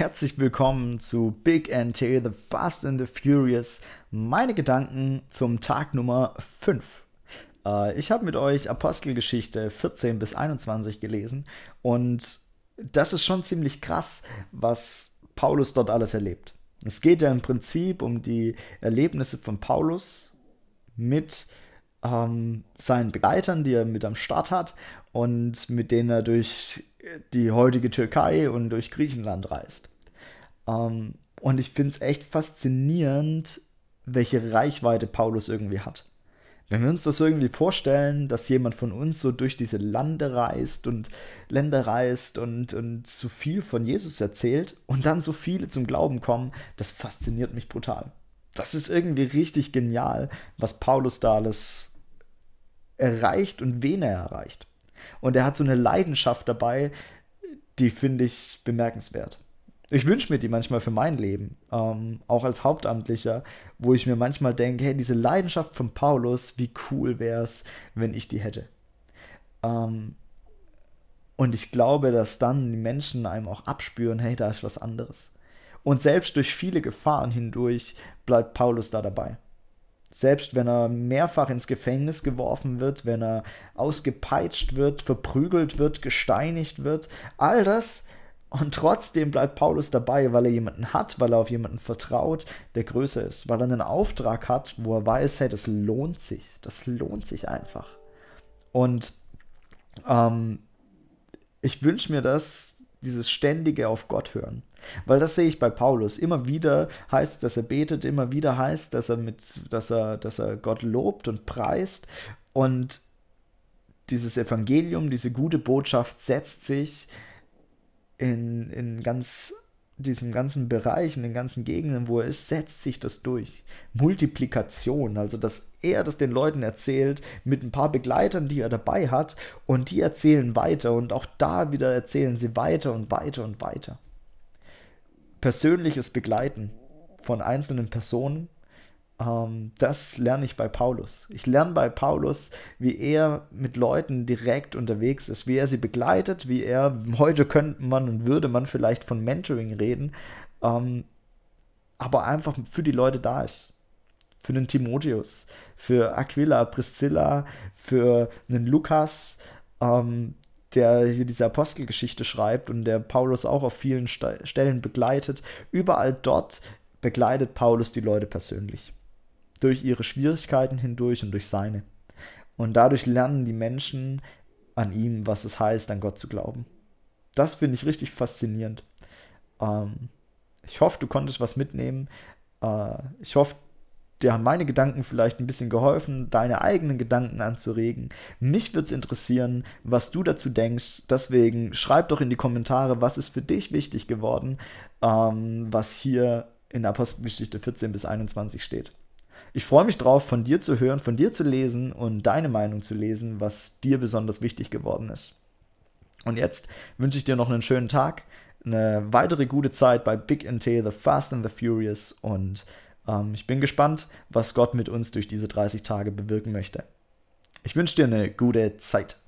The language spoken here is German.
Herzlich willkommen zu Big NT, The Fast and the Furious, meine Gedanken zum Tag Nummer 5. Äh, ich habe mit euch Apostelgeschichte 14 bis 21 gelesen und das ist schon ziemlich krass, was Paulus dort alles erlebt. Es geht ja im Prinzip um die Erlebnisse von Paulus mit ähm, seinen Begleitern, die er mit am Start hat und mit denen er durch die heutige Türkei und durch Griechenland reist. Ähm, und ich finde es echt faszinierend, welche Reichweite Paulus irgendwie hat. Wenn wir uns das irgendwie vorstellen, dass jemand von uns so durch diese Lande reist und Länder reist und, und so viel von Jesus erzählt und dann so viele zum Glauben kommen, das fasziniert mich brutal. Das ist irgendwie richtig genial, was Paulus da alles erreicht und wen er erreicht. Und er hat so eine Leidenschaft dabei, die finde ich bemerkenswert. Ich wünsche mir die manchmal für mein Leben, ähm, auch als Hauptamtlicher, wo ich mir manchmal denke, hey, diese Leidenschaft von Paulus, wie cool wäre es, wenn ich die hätte. Ähm, und ich glaube, dass dann die Menschen einem auch abspüren, hey, da ist was anderes. Und selbst durch viele Gefahren hindurch bleibt Paulus da dabei. Selbst wenn er mehrfach ins Gefängnis geworfen wird, wenn er ausgepeitscht wird, verprügelt wird, gesteinigt wird, all das. Und trotzdem bleibt Paulus dabei, weil er jemanden hat, weil er auf jemanden vertraut, der größer ist, weil er einen Auftrag hat, wo er weiß, hey, das lohnt sich, das lohnt sich einfach. Und ähm, ich wünsche mir das dieses ständige auf Gott hören. Weil das sehe ich bei Paulus. Immer wieder heißt, dass er betet, immer wieder heißt, dass er mit, dass er, dass er Gott lobt und preist. Und dieses Evangelium, diese gute Botschaft setzt sich in, in ganz diesem ganzen Bereich, in den ganzen Gegenden, wo er ist, setzt sich das durch. Multiplikation, also dass er das den Leuten erzählt, mit ein paar Begleitern, die er dabei hat, und die erzählen weiter und auch da wieder erzählen sie weiter und weiter und weiter. Persönliches Begleiten von einzelnen Personen ähm, das lerne ich bei Paulus. Ich lerne bei Paulus, wie er mit Leuten direkt unterwegs ist, wie er sie begleitet, wie er, heute könnte man und würde man vielleicht von Mentoring reden, ähm, aber einfach für die Leute da ist. Für den Timotheus, für Aquila, Priscilla, für einen Lukas, ähm, der hier diese Apostelgeschichte schreibt und der Paulus auch auf vielen Stellen begleitet. Überall dort begleitet Paulus die Leute persönlich durch ihre Schwierigkeiten hindurch und durch seine. Und dadurch lernen die Menschen an ihm, was es heißt, an Gott zu glauben. Das finde ich richtig faszinierend. Ähm, ich hoffe, du konntest was mitnehmen. Äh, ich hoffe, dir haben meine Gedanken vielleicht ein bisschen geholfen, deine eigenen Gedanken anzuregen. Mich würde es interessieren, was du dazu denkst. Deswegen schreib doch in die Kommentare, was ist für dich wichtig geworden, ähm, was hier in Apostelgeschichte 14 bis 21 steht. Ich freue mich drauf, von dir zu hören, von dir zu lesen und deine Meinung zu lesen, was dir besonders wichtig geworden ist. Und jetzt wünsche ich dir noch einen schönen Tag, eine weitere gute Zeit bei Big NT, The Fast and the Furious und ähm, ich bin gespannt, was Gott mit uns durch diese 30 Tage bewirken möchte. Ich wünsche dir eine gute Zeit.